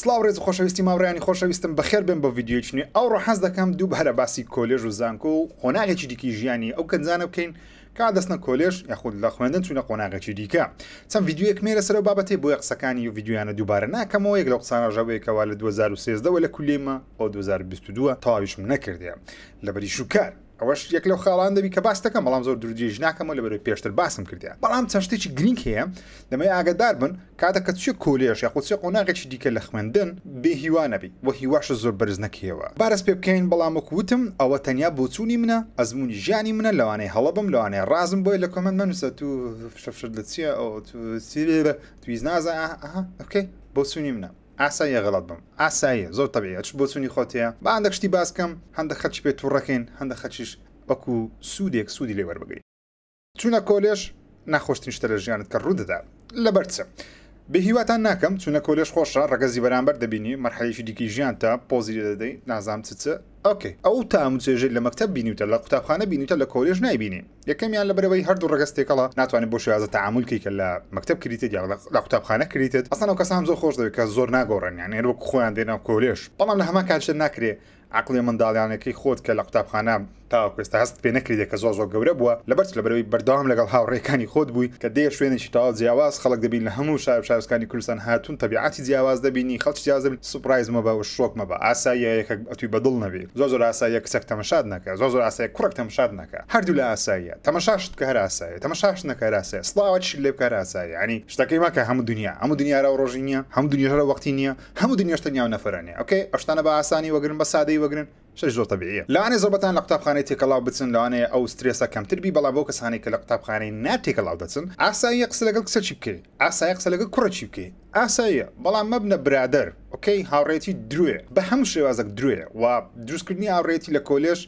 سلااو ڕێز خۆشەویستی ماوریانی خۆشەویستم بەخێر بم بە یددیوچنی ئەو ڕۆ حەز دەکەم دوو بەرە باسی کۆلێژ و زانکۆ و خۆناغێکی دیکی ژیانی ئەو کەنجانە بکەین کا دەستنە کۆلێژ یاخود لە خوێندن چوونە قۆناغەکی دیکە چەند یددیوەک مێرە سەر بابەتی بۆ یەقسەکانی و یددیوانە دووبارە ناکەمەوە یەک لە قسانە ژەوەیەکەوە لە 2013 لە کولێمە بۆ 2022 تاویشم نەکردێ لەبەری شوکار ئەوەش یەک لەو خاڵان دەبی کە باس دەکەم بەڵام زۆر درودێژ ناکەمەوە لە بەرەوەی پێشتر باسم کردیان بەڵام چەند شتێکی گرنگ هەیە دەمەی ئاگدار بن کاتەکە چی کۆلێش یا خۆچێ قۆناغێکی دیکە لە خوێندن بێ هیوانەبی وە هیواشە زۆر بەرز نەکەیەوە بارەس پێ بکەین بەڵامکووتم ئەوە تەنیا بۆچوونی منە ئەزمموی ژیانی منە لەوانەیە هەڵە بم لەوانەیە ڕازم بۆی لە کۆمەند منووسە تو شەفشت لە چیە ئەو تویز نازە ئەکەی بۆچوونی منە ئاساییە غڵات بم ئاساییە زۆر تەبیعەت بۆ چونی خۆتەیە بە هەندە شتی باسکەم هەندە خەچ پێ توڕەکەین هەندە خەچش وەکو سوودێک سوودی لێوەربگەیت چونە کۆلێش ناخۆشتنیشتە لە ژیانت کە ڕوودەدا لە بەرچە بە هیواتان ناکەم چونە کۆلش خۆشە ڕگەزی بەرامبەر دەبینی مەرحەیەکی دیکی ژیان تا پۆزی دەدەی نازام چچە ئۆکێ ئەو تام چێژێت لە مەکتب بینیتە لە قوتابخانە بینیتە لە کۆلێژ نایبینی یەکەمیان لە بەرەوەی هەردوو ڕگەستێکەڵە ناتوانێت بۆ شێازە تعاملکی کە لە مەکتب کریتێت یا لە قوتابخانە کریتێت ئەسان ئەو کەسان زۆر خۆش دەوێت کە زۆر ناگۆڕنیان هێرو خۆیان دێنە کۆلێش بەڵام لە هەمان کاتشت ناکرێ عقلی منداڵیانەکەی خۆت کە لە قوتابخانە تاکوێستا هەست پێ نەکردێت کە زۆ زۆ گەورە بووە لە بەرچ لە بەرەوەی بەردام لەگەڵ هاوڕێکانی خۆت بووی کە دێ شوێنێکی تاوا جیاواز خەڵک دەبین لە هەموو شار شارستانی کوردستان هاتون تەبیعاتی جیاواز دەبینی خەڵ جیاز سوپایز مە بەەوە شۆکمە بە ئاساییەکە ئەتوی بەدڵ نەبێ زۆ زۆر ئاساییە کچەک تەمەشاد نەکە زۆ زۆر ئاسایە کوڕک تەمەشاد نەکە هەردوو لە ئاساییە تەمەشاشت کە هەراسایە تەمەشاش نەکەراسایە سلااوەشی لێ بکاراسایە ینی شتەکەی ماکە هەموو دنیا هەموو دنیاە و ڕۆژی نیە هەموو دنیاژە وەختی نییە هەموو دنیاشتە نیاو نەفرەنێ ئۆکەی ئەشتانە بە ئاسانی وەگرن بە سادەی وەگرن شش زۆر تەبیعە لاانێ زۆبەتان لە قوتابخانەی تێکەڵاو بچن لەوانەیە ئەو سترێسە کەمتر بی بەڵام بۆ کەسانی کە لە قوتابخانەی ناتێکەڵاو دەچن ئاسایی قسە لەگەڵ قسە چی بکەیت ئاسایی قسە لەگەڵ کوڕە چی بکەیت ئاساییە بەڵام مەبنە برادر ئۆکەی هاوڕێتی درێ بە هەم شێوازەك درێ و دروستکردنی هاوڕێتی لە کۆلێش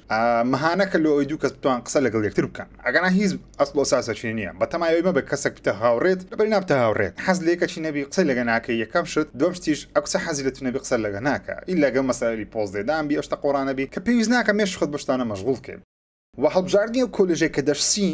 مەهانەکە لە ئەوی دوو کەس بتوان قسە لەگەڵ یەکتر بکەن ئەگەنا هیچ ئەسڵۆ ساسەچین نیە بە تەمایەوەمە بە کەسێک بتە هاوڕێت لەبەر نابتە هاوڕێت حەز لێکە چی نەبی قسە لەگە ناکەی یەکەم شت دوم شتیش ئەو قسە حەزی لە تونەبی قسە لەگە ناکە ئیل لەگە مەسەلی پۆزدێدان بی ئەشتا قۆرانەبی کە پێویست ناکە مێش خۆت بشتانە مەشغول کرد و هەڵبژاردننی و کۆلژێک کە دەشسی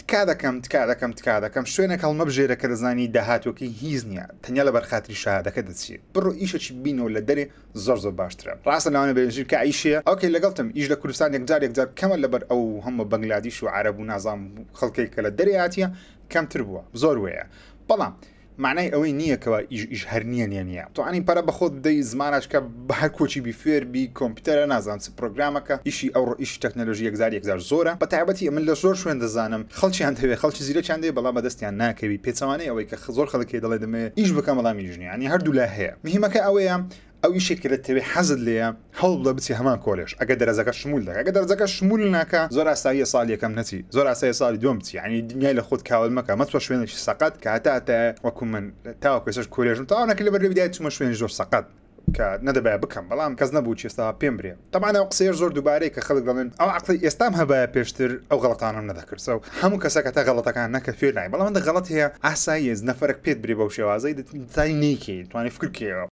تکا دەکەم تکا دەکەم تکا دەکەم شوێنە هەڵمە بژێرە کە دەزانی داهاتوەکی هیچ نییە تەنیا لە بەرخاتری شادەکە دەچێت بڕۆ ئیشەی بینەوە لە دەرێ زۆر زۆر باشترە ڕاستە لەوانە بێژیر کە ئیشەیە ئەوکە لەگەڵتم ئیش لە کوردستان یەکجار یەکجار کەمە لەبەر ئەو هەمە بەنگلادیش و عرب و نازام خەڵکێک کە لە دەریاتە کەمتر بووە زۆر وەیە بەڵام. معنای ئەوەی نییەکەوە ئیش هەر نییە نیە نیە توانی پەرە بەخۆت دەی زمانشکە بە هەر کۆچی بیفێربی کۆمپیوتەرە نازان چ پرۆگرامەکە ئیشی ئەو ئیش تەکنەلۆژی 1زار زۆرە بە تایبەتی من لە زۆر شوێن دەزانم خەڵکییان دەوێ خەڵکی زیرە چندێ بەڵام بەدەستیان ناکەوی پێچوانەی ئەوەی کە زۆر خەڵکی دەڵێ دەمێ ئیش بکەم بەڵامی ژنیانی هەردوو لە هەیە مهمەکە ئەوەیە ئەو یشێکرێت تەوێ حەزت لێە هەڵ بدە بچی هەمان کۆلێش ئەگە دەرەزەکە شمول دەکە ئەگە دەرزەکە شمول ناکە زۆر ئاسایی ساڵ یەکەم نەچی زۆر ئاسایی ساڵی دوم چی ینی دنیای لە خۆت کاول مەکە مەچوە شوێنێکی سەقەت کە هەتاتە وەکو من تاوەکوێسش کۆلێژم تاوانەکە لە بەرێ بدای چمە شوێن زۆر سەقەت کە نەدەبای بکەم بەڵام کەس نەبوو چێستا پێم برێ تەمانە قسەیە زۆر دووبارەی کە خەڵک دەڵێن ئەو عقلی ئێستام هەبایە پێشتر ئەو غڵتانم نەدەکردسە و هەموو کەسەکە تا غڵەتەکان نەکە فێر نای بەڵام دە غڵت هەیە ئاسایز نەفرەك پێت برێ بەو شێوازەی دەتای نیکی توانانی فکرکەوە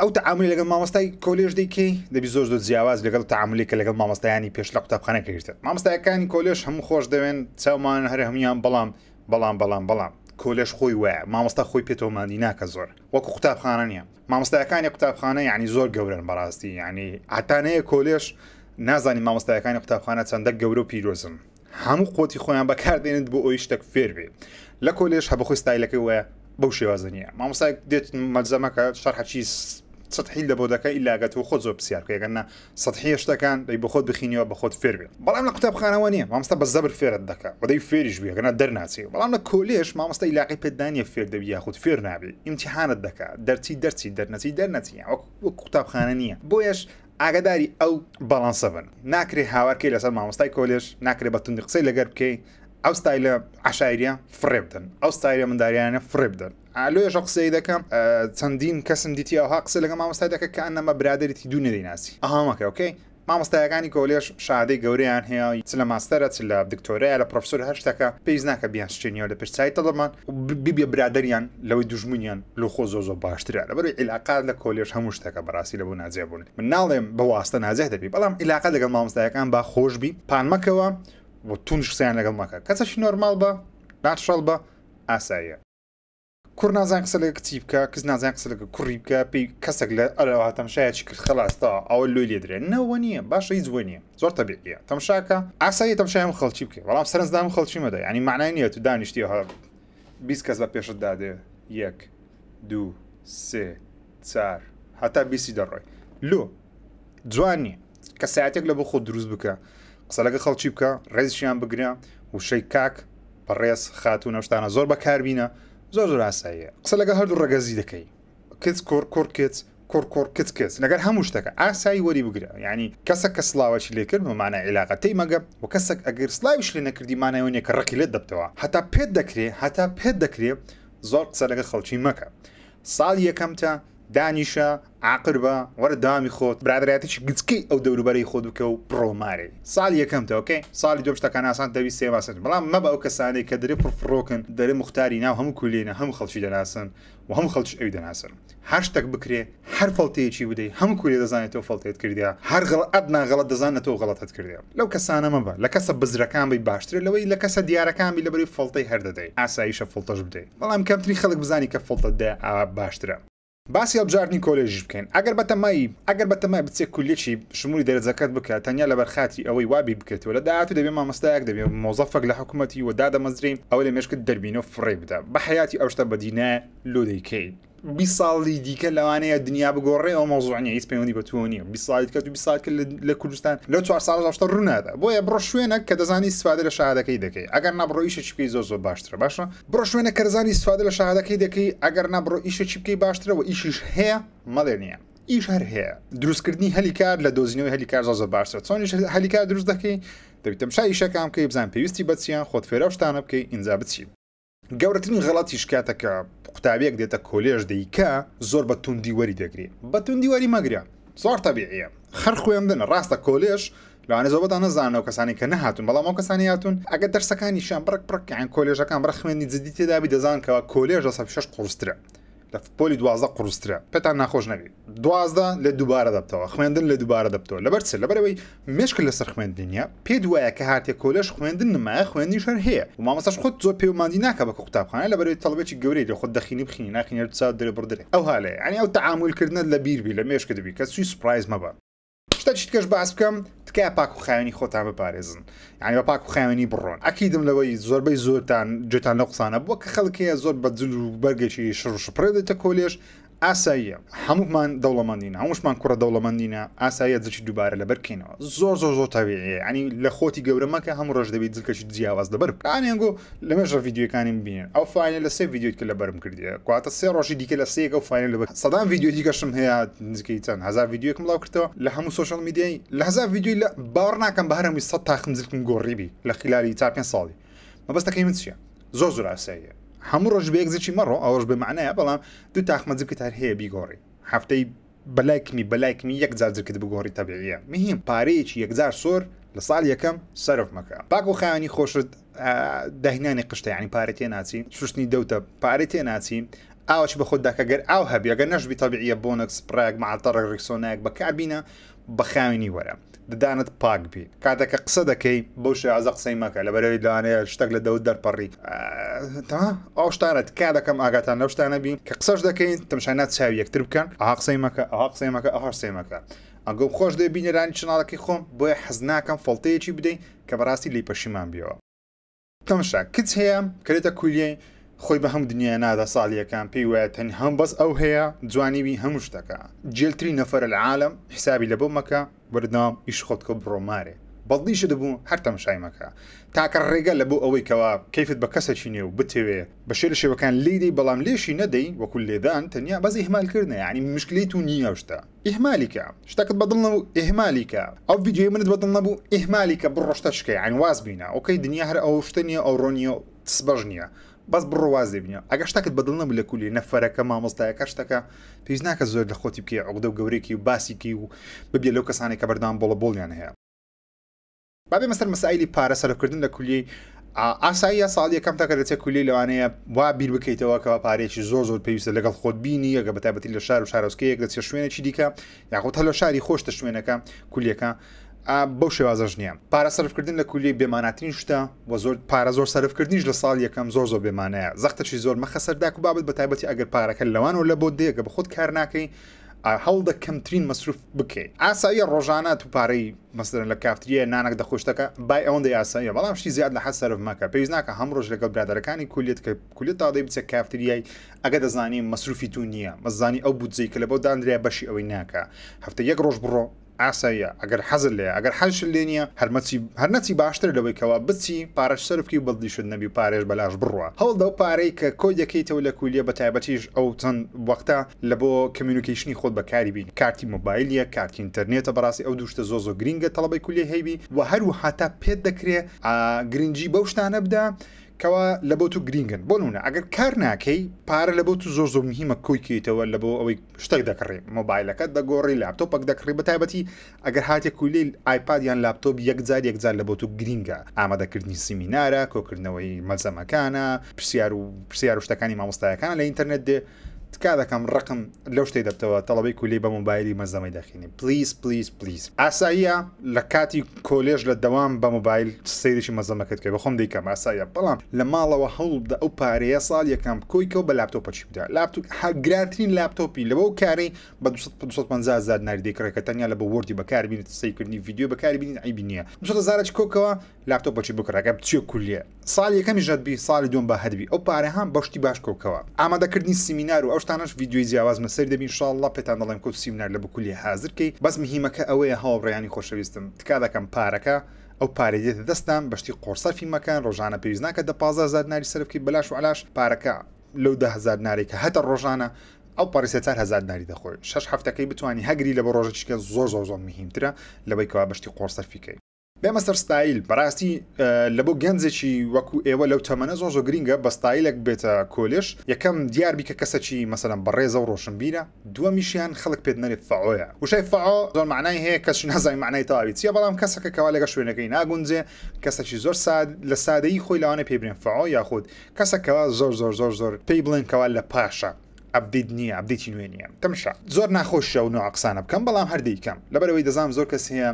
ئەو تعاملی لەگەڵ مامۆستای کۆلێژ دەیکەی دەبی زۆر زۆر جیاواز لەگەڵ تعاملی کە لەگەڵ مامۆستایانی پێش لە قوتابخانەکەگرتە مامۆستایەکانی کۆلێش هەموو خۆش دەوێن چاومان هەر هەمویان بەڵام بەڵام بەڵام بەڵام کۆلێش خۆی وایە مامۆستا خۆی پێتۆماندی ناکە زۆر وەکو قوتابخانە نیە مامۆستایەکانی قوتابخانە یعنی زۆر گەورن بەڕاستی ینی ئاتانەیە کۆلێش نازانی مامۆستایەکانی قوتابخانە چەندە گەورە و پیرۆزم هەموو قوتی خۆیان بەکاردێنێت بۆ ئەوی شتێک فێر بێ لە کۆلێش هەبخۆی ستایلەکەی وایە بەو شێوازە نیە مامۆستای دێت مەزەمەکە شەرحەچی سطحی لە بۆ دەکەی ئیلاگەتەوە خۆ زۆر پرسیارکەگەننا سطحی هێشتەکان دەی بە خۆت بخینەوە بە خۆت فێر بێت بەڵام لە قوتابخانەوە نیە مامستا بە زەبر فێرت دەکە بەدەی فێریش بێگەنە دەرناچی بەڵام لە کۆلێش مامۆستا عیلاقی پێدانە فێر دەبی یاخود فێر نابێ ئیمتحانت دەکە دەرچی دەرچی دەرنەچی دەرنەچی وەک قوتابخانە نییە بۆیش ئاگداری ئەو بەڵانسە بن ناکرێ هاوارکەی لەسەر مامۆستای کۆلێش ناکرێ بە تونی قسەی لەگەر بکەی ئەو ستایلە عشاعریە فڕێ بدەن ئەو ستایلە منداریانە فڕێ بدەن ئالۆێژە قسەی دەکەم چەندین کەسم دیتی ئەوها قسە لەگە مامۆستای دەکە کە ئەنەمە برادێتی دوو نەدەیناسی ئەهامەکە ئۆکەی مامۆستایەکانی کۆلێش شادەی گەوریان هەیە چ لە ماستەرە چ لە دکتۆرەیە لە پرۆفسۆر هەشتەکە پێیز ناکە بیان شتێنیەوە لە پرچای تەڵمان ببێ برادریان لەوەی دژمنیان لۆخۆ زۆ زۆ باشترە لە بەروی علاقات لە کۆلێش هەموو شتەکە بەڕاستی لەبوو ناجێبوون من ناڵێم بەواستە ناجێ دەبی بەڵام علاقات لەگەڵ مامۆستایەکان با خۆشببی پانمەکەوە بۆ تونش قسەیان لەگەڵ مەکە کەسەشی نۆرمال بە باششەڵ بە ئاساییە کوور نازان قسە لەگە کچی بکە کەس نازان قسە لەگە کوڕی بکە پێی کەسێک لە ئەلەوە تەمشایەکی کرد خلاستە ئەوە لۆی لێدرێن نەوە نییە باشە هیچ نیە زۆر تەبیە تەمشاکە ئاسایی تەمشایم خەڵکی بکە بەڵام سەرنجدام خەڵکی مەدا ینی معنای نییە تو دانیشتی هە 20 کەس بە پێشت دادێ یەک دوو سێ چار هەتا بیسی دەڕۆی لۆ جوانی کەسایەتێک لە بۆ خۆ دروست بکە قسەلەکە خەڵکی بکە ڕێزیان بگرە وشەی کاک پەڕێز خاتون نەشتانە زۆر بەکاربینە زۆر زۆر ئاساییە قسە لەگە هەردوو ڕگەزی دەکەی کچ کۆر کۆر کچ کۆرکۆر کچ کەس لەگەر هەموو شتەکە ئاسایی وەری بگرە ینی کەسەک کە سلااوەشی لێکرد مانە عیلااقەتەی مەگە و کەسەک ئەگەر سلاویش لێ نەکردی مانایونێک کە ڕقیلت دەبتەوە هەتا پێت دەکرێ هەتا پێت دەکرێ زۆر قسە لەگە خەڵکی مەکە ساڵ یەکەم تا دانیشە عقر بە وەرە دامی خۆت برادایەتی گچکی ئەو دەوروبەری خۆ بکە و پرۆماری ساڵ یەکەمتەکەی ساڵی دۆشتەکان ئاسان دەوی سێواسن بەڵام مەبە ئەو کەسانی کە دەری پرفڕۆکن دەری مختاری ناو هەموو کولێنە هەم خەڵکی دەناسن و هەم خەڵکی ئەوی دەناسن هەشتێک بکرێ هەر فڵتەیەکی بدەی هەم کولی دەزانێتەوە فڵتێت کردیا هەر غڵ ئەدنا غڵت دەزانێتەوە غڵەتت کردیا لەو کەسانە مەبە لە کەسە بزرەکان بی باشتر لەوەی لە کەسە دیارەکانبی لەبری فڵتەی هەردەدەی ئاساییشە فڵتەش بدەیت بەڵام کەمتری خەڵک بزانی کە فڵتە دە باشترە باسی هەبجاردنی کۆلێژی بکەین ئەگەر بەتەمای ئەگەر بەتەمای بچێت کولێکی شموری دەرزەکەت بکات تەنیا لە بەرخاتی ئەوەی وابی بکەیتەوە لە داهاتوو دەبێت مامەستایەک دەبێت مۆزەفەك لە حکوومەتی وەدادەمەزرین ئەوە لە مێشکت دەربینەوە فڕێ بدە بە حیاتی ئەو شتە بەدینە لۆ دەیکەیت بی ساڵی دیکە لەوانەیە دنیا بگۆڕێ ئەو مۆزوعانی هیچ پەیوەندی بە توۆ نیە بیساڵیت کە تو بیسات کرد لە کوردستان لە 4 ساڵ شتە ڕوونادا بۆیە بڕۆ شوێنە کە دەزانی سوادە لە شادەکەی دەکەی ئەگەر نبڕۆیشەی پێی زۆ زۆ باشترە باشە بڕۆ شوێنە کەزانی سوادە لە شادەکەی دەکەی ئەگەر نبڕۆ ئیشە چی بکەی باشترەوە ئیشیش هەیە مەڵێ نیە ئیش هەر هەیە دروستکردنی هەلیکار لە دۆزینەوەی هەلیکار زۆ باشترە چۆنیش هەلیکار دروست دەکەی دەبیتم شای ئیشەکەم کەی بزان پێویستی بچیان خۆت فێرە شتانە بکەی ئینجا بچی گەورەترین غڵاتی شکاتەکە قوتابێک دێتە کۆلێژ دەیکە زۆر بە توندی وەری دەگرێت بە توندی وەری مەگرە زۆر تەبیعە خەر خوێندنە ڕاستە کۆلێژ لەوانە زۆبدا نەزانەوە کەسانی کە نهاتون بەڵام ئەو کەسانی هاتون ئەگە دەرسەکانیشان بڕک پڕکیان کۆلێژەکان بڕ خوێنی جدی تێدابی دەزانکەوە کۆلێژە سە شش قورسترە لە فپۆلی دوازە قڕسترە پێتان ناخۆش نەبی دوازدە لە دووبارە دەبتەوە خوێندن لە دووبارە دەبتەوە لەبەر چ لەبەرەوەی مشکل لەسەر خوێندنە پێ دوایە کە هاتیە کۆلش خوێندن نمایە خوێندی شەر هەیە و مامەسەش خۆت زۆر پەیوەماندی ناکە بە قوتابخانە لەبەرەوەی تەڵبێکی گەورەی لە خۆت دەخینی بخینی ناخینێت چا درێ بردرێ ئەو هاالەیە ئەنی ئەو تەعاملکردن لە بیربی لە مێشکە دەبی کە سوی سپرایز مەبە شتە چیت کەش باس بکەم تکای پاک و خاوێنی خۆتان بپارێزن یعنی بە پاک و خاوێنی بڕۆن ئەکیدم لەوەی زۆربەی زۆرتان جێتان لە قسانە بۆ کە خەڵکەیە زۆر بە جل و بەرگێکی شڕ شپڕێ دێتە کۆلێش ئاساییە هەمومان دەوڵەمەندینە هەمووشمان کوڕە دەوڵەمەندینە ئاساییە زچی دووبارە لە بەرکەینەوە زۆر زۆر زۆر تاویەیە ینی لە خۆتی گەورەمەکە هەموو ڕژ دەبێت زکەشی جیاواز دەبەر ئاێنگۆ لەمەژە یددیوەکانی بینێن ئەو فینە لە سێ یددیوت کە لە بەرم کردیە کواتە سێ ڕۆژی دیکە لە سێک ئەو فینە لە سەدان یددیو دیگەشم هەیە نزیکەی چەند هزار یددیوکم لاو کردەوە لە هەموو سوشل میدیای لە هزار یددیوی لە باڕ ناکەم بە هەرمی سە تاخم زلکم گۆڕیبی لە خلالی تا پێ ساڵی مەبەستەکەی من چیە زۆر زۆر ئاساییە هەموو ڕۆژ بێکزیی مەڕۆ ئەوەش بە معنایە بەڵام دوو تاخمەزیکت هەر هەیە بیگۆڕی هەفتەی بەلایکمی بەلایکمی یەک زارزکت بگۆڕی تەبیە مهم پارەیەکی یەکزار سۆر لە ساڵ یەکەم سرف مەکە پاک و خانی خۆشت داهینانی قشتە ینی پارە تێ ناچی سوشتنی دەوتە پارە تێ ناچی ئاوش بە خۆت داکەگەر ئاو هەبیەگە نەشبی تەبیعە بۆنک سپراگ معتەڕ ڕکسۆنایك بەکاربینە بەخاوێنی وەرە ددانت پاک بی کاتێککە قسە دەکەی بەو شێازە قسەی مەکە لە بەرەوەی دانەیە شتێک لە دەوت دەرپەڕی تا ئەو شتانت کا دەکەم ئاگاتان لەو شتانە بین کە قسەش دەکەین تەمشانات چاوی یەکتر بکەن ئا قسەی مەکە ئا قسەی مەکە ئەها قسەی مەکە. ئەگەڵ خۆش دەی بینێرانی چناڵەکەی خۆم بۆیە حەزناکەم فڵتەیەکی بدەین کە بەڕاستی لی پەشیمان بیەوە. تەمشا کچ هەیە کرێتە کولیەی خۆی بە هەم دنیا نادا ساڵیەکان پێی وایە تەن هەم بەس ئەو هەیە جوانیوی هەموو شتەکە جێلترین نەفەر العالم حسابی لە بۆ مەکە بەردنام ئیش خۆتکە بڕۆمارێ بەڵیش دەبوو هەر تەمشای مەکە تاکە ڕێگە لە بۆ ئەوەی کەوا کەفت بە کەسەکی نێو بتەوێ بە شێر شێوەکان لیدەی بەڵام لێشی نەدەی وەکول لێدان تەنیا بەز همالکردن ینی مشکلیت و نییە شتە ئیحمالیکە شتەکەت بەدڵ نەبوو ئیحمالیکە ئەو ڤیددیوی منت بەدڵ نەبوو ئیحمالیکە بڕۆشتە شکەی ئەین واز بینە ئۆکەی دنیا هەر ئەو شتە نیە ئەو ڕۆنیە سبەژ بەس بڕوازی بنیە ئەگە شتەکەت بەدڵ نەبوو لە کولی نەفەرەکە مامۆستایەکە شتەکە پێویست ناکە زۆر لە خۆتی بکە عقدە و گەورێکی و باسیکی و ببیە لەو کەسانی کە بەردان بۆڵە بۆڵیان هەیە بابێ مەسەر مەسایلی پارەسەرکردن لە کولی ئاسایی ساڵی یەکەم تاکەرەچە کولی لەوانەیە وا بیر بکەیتەوە کەەوە پارێکی زۆر زۆر پێویستە لەگەڵ خۆت بینی ئەگە بەتابەتی لە شار و شارۆسکەیەک دەچێت شوێنێکی دیکە یاخۆ هە لە شاری خۆشتە شوێنەکە کولیەکە بەو شێوازەش نییە پارە سەرفکردن لە کولی بێماناتین شتە بۆ زۆر پارە زۆر سەرفکردنیش لە ساڵ یەکەم زۆر زۆر بێمانەیە زەختەشی زۆر مەخەسەرداک و بابت بە تایبەتی ئەگەر پارەکە لەوان و لە بۆ دێگە بە خۆت کار ناکەی هەڵدە کەمترین مەصرف بکەیت ئاسایی ڕۆژانە تو پارەی مەسرن لە کافتریە نانەک دەخۆشتەکە بای ئەوەندە یاساییە بەڵام شتی زیاد لە حەسەرف مەکە پێویست ناکە هەم ڕۆژ لەگەڵ برادەکانی کولیت کە کولیت تاڵی بچە کافتریای ئەگە دەزانی مەصروفی تو نییە مەزانی ئەو بودجەی کە لە بۆ دانریا بەشی ئەوەی ناکە هەفتە یەک ڕۆژ بڕۆ ئاساییە ئەگەر حەزر لێ ئەگەر حەش لێ نیە هەرمەچی هەرنەچی باشتر لەوەیکەوە بچی پارەش سەرفکی و بەڵدیشت نەبی پارێش بەلاش بڕوە هەڵدا و پارەی کە کۆی دەکەیتەوە لە کولیە بە تایبەتیش ئەو چەند وەختە لە بۆ کمیونیکیشنی خۆت بەکاری بین کارتی مۆبایلە کارتی ئینتەرنێتە بەڕاستی ئەو دوشتە زۆ زۆ گرینگە تەڵبی کولی هەیبی و هەروە هاتا پێت دەکرێت گرنگجی بەو شتانە بدا کەوا لە بۆ تو گرینگن بۆنونە ئەگەر کار ناکەی پارە لە بۆ تو زۆر زۆر مهمە کۆیکەیتەوە لە بۆ ئەوەی شتێک دەکڕێ مۆبایلەکە دەگۆڕی لاپتۆپک دەکڕی بە تایبەتی ئەگەر هااتێ کولی آیپاد یان لاپتۆپ یەکجار یەکجار لە بۆ تو گرینگە ئامادەکردنی سیمینارە کۆکردنەوەی مەزەمەکانە پرسیار و پرسیار و شتەکانی مامۆستایەکان لە ئینتەرنێت دێ تکا دەکەم ڕقم لەو شتەی دەبتەوە تەڵەبەی کولی بە مۆبایلی مەزەمەی دەخینی پلیس پلیس پلیس ئاساییە لە کاتی کۆلێژ لە دەوام بە مۆبایل سریشی مەزەمەکەت کە بەخۆم دیکەم ئاسایە بەڵام لە ماڵەوە هەوڵدا ئەو پارەیە ساڵ یەکەم کۆیکەوە بە لاپتۆپەچی بدا لاپتوپ هاگراترین لاپتۆپی لەوە کاری بە 250 زار نردێکڕێکەکە تەنیا لە بە وردی بەکاربیێت سیکردنی یددیو بەکاربیین ئەیبی نیە زارە کۆکەوە لاپتۆپەچی بکڕەکە بچیە کولیە ساڵ یەکەمی ژەتبی ساڵی دوم بە هەدبی ئەو پارە هەم بەشتی باش کۆکەوە ئامادەکردنی سیمینار و ئەو وەختانش یددیوی جیاوازمە سەر دەبین شڵله پێتان دەڵێم کۆ سیمنار لە بکولی حاضرکەی بەس مهمەکە ئەوەیە هاوڕیانی خۆشەویستم تکا دەکەم پارەکە ئەو پارێت دەستان بەشتی قۆرسەفی مەکان ڕۆژانە پێویست ناکە دە 15 زار ناری سەرکی بەلاش و علاش پارەکە لەو دههزار نارێکە هەتە ڕۆژانە ئەو پارسێتار هزار ناری دەخۆی شش هەفتەکەی بتانی هەگری لە بە ڕۆژێککە زۆر زۆر زۆر مهمترە لەبیکەوە بەشتی قۆرسەفیکەی بێمە سەر ستایل بەڕاستی لە بۆ گەنجێکی وەکو ئێوە لەو تەمەە زۆ زۆ گرینگە بە ستایلێک بێتە کۆلێش یەکەم دیار بیکە کەسەکی مەسەلم بەڕێزە و ڕۆشنبیرە دووە میشیان خەڵک پێت نەرێت فعۆە وشەی فعا زۆر معنای هەیە کەس نازای معنای تاوی چیە بەڵام کەسەکە کەوا لەگە شوێنەکەی ناگونجێ کەسەکی زۆر ساد لە سادەی خۆی لەوانە پێبرێن فعۆ یاخود کەسەکەەوە زۆر زۆر زۆر زۆر پێی بڵێن کەوا لە پاشە. ئەبدید نییە ئەبدیتی نوێنە تەمشا زۆر ناخۆشە و نوعقسانە بکەم بەڵام هەردەیکەم لەبەرەوەی دەزانام زۆر کەس هەیە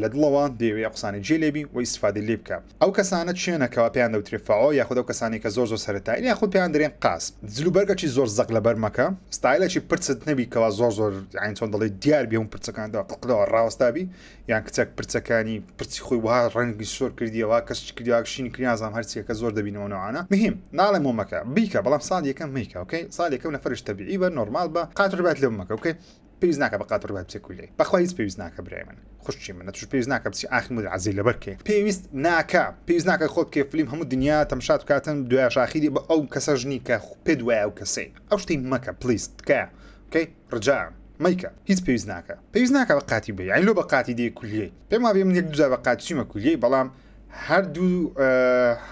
لە دڵەوە دەیەوێ قسانی جێلێبی و ئیسفادی لێ بکە ئەو کەسانە چێنەکەەوە پێیان دەوترێفاەوە یاخود ئەو کەسانی کە زۆر زۆر سەرتایی یاخود پێیان درێن قاس جلوبەرگەکی زۆر زەق لە بەرمەکە ستایلەکی پرچت نەبیکەوە زۆر زۆر ئاینچۆن دەڵی دیار بێ و پرچەکاندا قڵەوە ڕاوەستابی یان کچەک پرچەکانی پرچی خۆی وها ڕەنگی سۆر کردیەوە کەس کردیاکشین کریازام هەرچیەکە زۆر دەبینەوەوانە مهم ناڵێ مۆمەکە بیکە بەڵام ساڵ یەکەم میکە وکەی ساڵ یەکەم نەفرش تەبیعی بە نۆرمال بە قاتر بات لەمەکە وکەی پێویست ناکە بە قاتڕ بە بچێکولی بەخوا هیچ پێویست ناکە برای من خوشی منە توش پێویست ناکە بچی ئاخ مود عزی لە بەرکێ پێویست ناکە پێویست ناکە خۆت کێ فلیم هەموو دنیا تەمشات بکاتن دوای شاخیری بە ئەو کەسە ژنی کە پێ دوایە و کەسەی ئەو شتی مەکە پلیست تکایە کەی ڕجام مەیکە هیچ پێویست ناکە پێویست ناکە بە قاتی بێ ئەلو بە قاتی دی کولیە پێم وابێ من یەک دوزار بە قاتچیمە کولیەی بەڵام هەردوو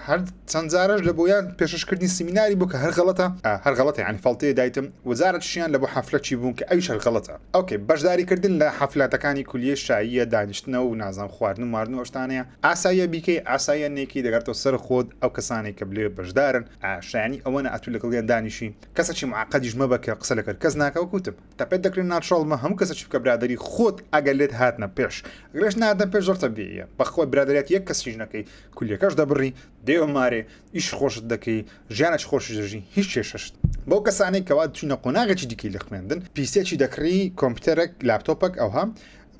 هەر چەندجارش لە بۆیان پێششکردنی سمیناری بوو کە هەر غڵەتە هەر غڵەتی عنی فڵتەیە دایتم وەزارت شیان لە بۆ حفلە چی بوون کە ئەوی شەرغڵەتە ئەوکەی بەشداریکردن لە حفلاتەکانی کولیە شاییە دانیشتنە و نازان خواردن و ماردن ئەوشتانەیە ئاسایە بیکەی ئاسایە نێکی دەگاتەوە سەر خۆت ئەو کەسانی کە بلێ بەشدارن ئاشانی ئەوەنە ئەتو لەگەڵیان دانیشی کەسە چی معقدیش مەبە کە قسە لەکرد کەس ناکەوە کوتم تاپێت دەکرێن ناچڵمە هەموو کەسە چی بکە برادری خۆت ئەگەر لێت هاتنە پێش گرش نادەم پێش زۆرتە بێە بەخۆی برادێت یەک کەسیژنە ناکەی کولیەکەش دەبڕی دێمارێ ئیش خۆشت دەکەی ژیانەش خۆش دەژی هیچ چێشەشت بۆ کەسانێک کەوا چینە قۆناغێکی دیکەی لە خوێندن پیسێکی دەکڕی کۆمپیوتەرێک لاپتۆپک ئەو هەم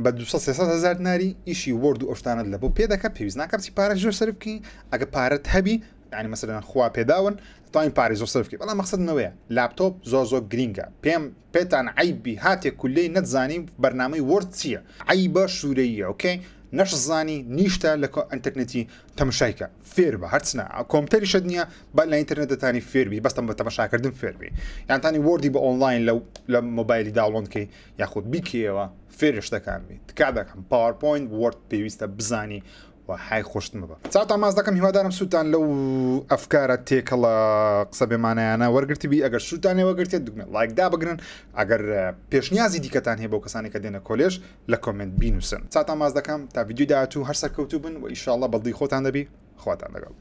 بە 200هزار ناری ئیشی ورد و ئەشتانت لە بۆ پێدەکە پێویست ناکەپسی پارە ژۆ سەر بکەین ئەگە پارەت هەبی ینی مثلەن خوا پێداون تاین پارێ زۆ سەرکی بەڵام مەقصدنەوەیە لاپتۆپ زۆ زۆ گرینگە پێم پێتان عیبی هاتێک کولەی نەتزانیم بەرنمەی ورد چییە عی بە شوورەیە ئۆکەی نەش زانی نیشتە لە ئەتەرنێتی تەمشایکە فێر بە هەرچنا کۆمپیوتری شە نیە بە لە ئینتەرنێتتانی فێربی بەستم بە تەمەشاکردن فێربی یانتانی وردی بە ئۆنلاین لە لە مۆبایلی داڵۆنکەی یاخود بیکیەوە فێرشتەکان بی تکا دەکەم پاورپۆینت وەرد پێویستە بزانی حی خوشتن بە چاتا ماز دەکەم هیوادارم سووتان لەو ئەفکارە تێکەڵە قسە بێمانیانە وەرگرتیبی ئەگەر سووتانێ وەگرتێت دوگمێت لایکدا بگرن ئەگەر پێشنیازی دیکەتان هەیە بۆ کەسانی کە دێنە کۆلێژ لە کۆمنت بینوسن چاتا ماز دەکەم تا ویدیو داهات و هەرسەر کەوتو بن و ئیشاءله بەڵدی خۆتان دەبی خواتان لەگەڵ